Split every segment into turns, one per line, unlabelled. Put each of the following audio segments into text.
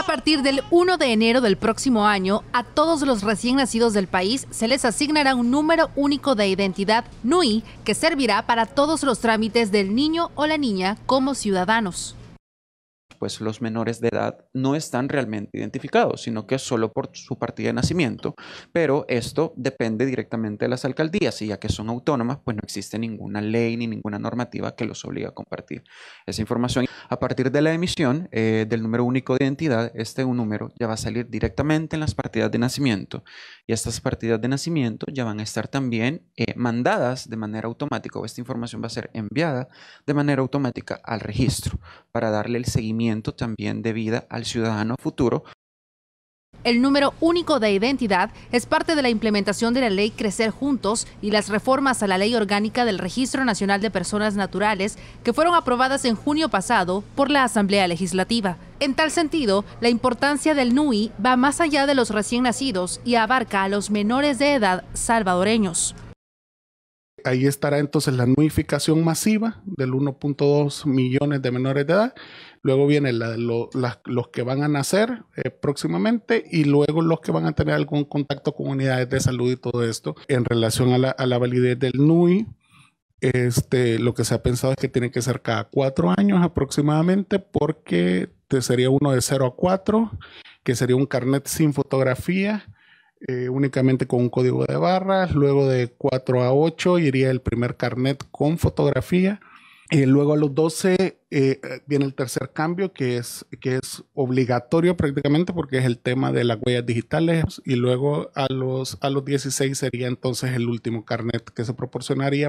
A partir del 1 de enero del próximo año, a todos los recién nacidos del país se les asignará un número único de identidad NUI que servirá para todos los trámites del niño o la niña como ciudadanos
pues los menores de edad no están realmente identificados, sino que es solo por su partida de nacimiento. Pero esto depende directamente de las alcaldías y ya que son autónomas, pues no existe ninguna ley ni ninguna normativa que los obligue a compartir esa información. A partir de la emisión eh, del número único de identidad, este número ya va a salir directamente en las partidas de nacimiento. Y estas partidas de nacimiento ya van a estar también eh, mandadas de manera automática o esta información va a ser enviada de manera automática al registro para darle el seguimiento también de vida al ciudadano futuro
el número único de identidad es parte de la implementación de la ley Crecer Juntos y las reformas a la ley orgánica del Registro Nacional de Personas Naturales que fueron aprobadas en junio pasado por la Asamblea Legislativa. En tal sentido, la importancia del NUI va más allá de los recién nacidos y abarca a los menores de edad salvadoreños.
Ahí estará entonces la nuificación masiva del 1.2 millones de menores de edad. Luego vienen los que van a nacer eh, próximamente y luego los que van a tener algún contacto con unidades de salud y todo esto. En relación a la, validez del NUI, este, lo que se ha pensado es que tiene que ser cada cuatro años aproximadamente porque te sería uno de 0 a 4, que sería un carnet sin fotografía eh, únicamente con un código de barras. Luego de 4 a 8 iría el primer carnet con fotografía. y eh, luego a los 12 eh, viene el tercer cambio que es, que es obligatorio prácticamente porque es el tema de las huellas digitales y luego a los, a los 16 sería entonces el último carnet que se proporcionaría.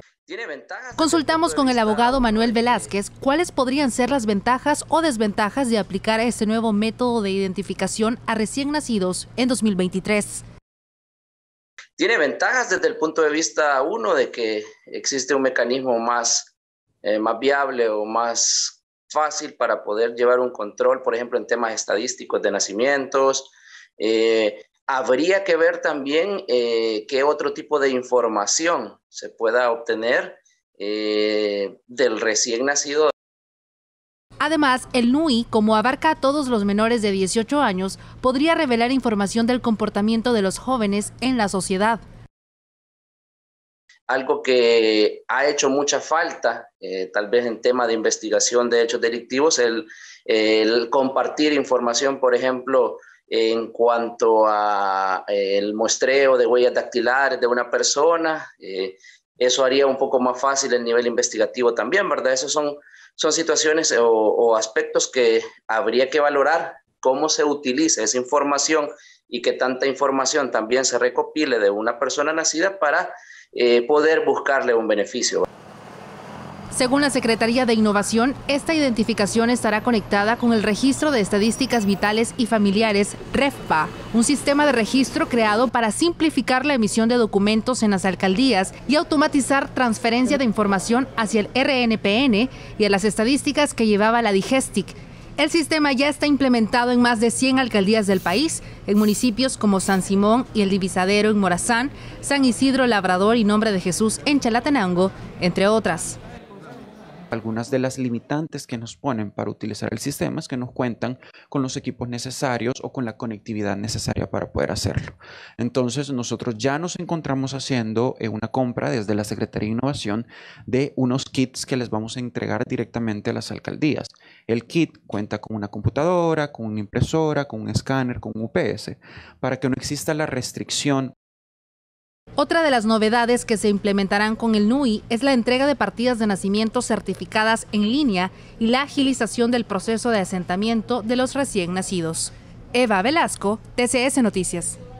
Consultamos con el abogado Manuel Velázquez cuáles podrían ser las ventajas o desventajas de aplicar este nuevo método de identificación a recién nacidos en 2023.
Tiene ventajas desde el punto de vista, uno, de que existe un mecanismo más, eh, más viable o más fácil para poder llevar un control, por ejemplo, en temas estadísticos de nacimientos. Eh, habría que ver también eh, qué otro tipo de información se pueda obtener del recién nacido
Además, el NUI, como abarca a todos los menores de 18 años, podría revelar información del comportamiento de los jóvenes en la sociedad.
Algo que ha hecho mucha falta, eh, tal vez en tema de investigación de hechos delictivos, el, compartir información, por ejemplo, en cuanto a eh, el muestreo de huellas dactilares de una persona. Eh, eso haría un poco más fácil el nivel investigativo también, ¿verdad? Esos son son situaciones o, aspectos que habría que valorar cómo se utiliza esa información y que tanta información también se recopile de una persona nacida para eh, poder buscarle un beneficio.
Según la Secretaría de Innovación, esta identificación estará conectada con el Registro de Estadísticas Vitales y Familiares, REFPA, un sistema de registro creado para simplificar la emisión de documentos en las alcaldías y automatizar transferencia de información hacia el RNPN y a las estadísticas que llevaba la Digestic. El sistema ya está implementado en más de 100 alcaldías del país, en municipios como San Simón y el Divisadero en Morazán, San Isidro Labrador y Nombre de Jesús en Chalatenango, entre otras
algunas de las limitantes que nos ponen para utilizar el sistema es que nos cuentan con los equipos necesarios o con la conectividad necesaria para poder hacerlo. Entonces, nosotros ya nos encontramos haciendo eh, una compra desde la Secretaría de Innovación de unos kits que les vamos a entregar directamente a las alcaldías. El kit cuenta con una computadora, con una impresora, con un escáner, con un UPS, para que no exista la restricción
otra de las novedades que se implementarán con el NUI es la entrega de partidas de nacimiento certificadas en línea y la agilización del proceso de asentamiento de los recién nacidos. Eva Velasco, TCS Noticias.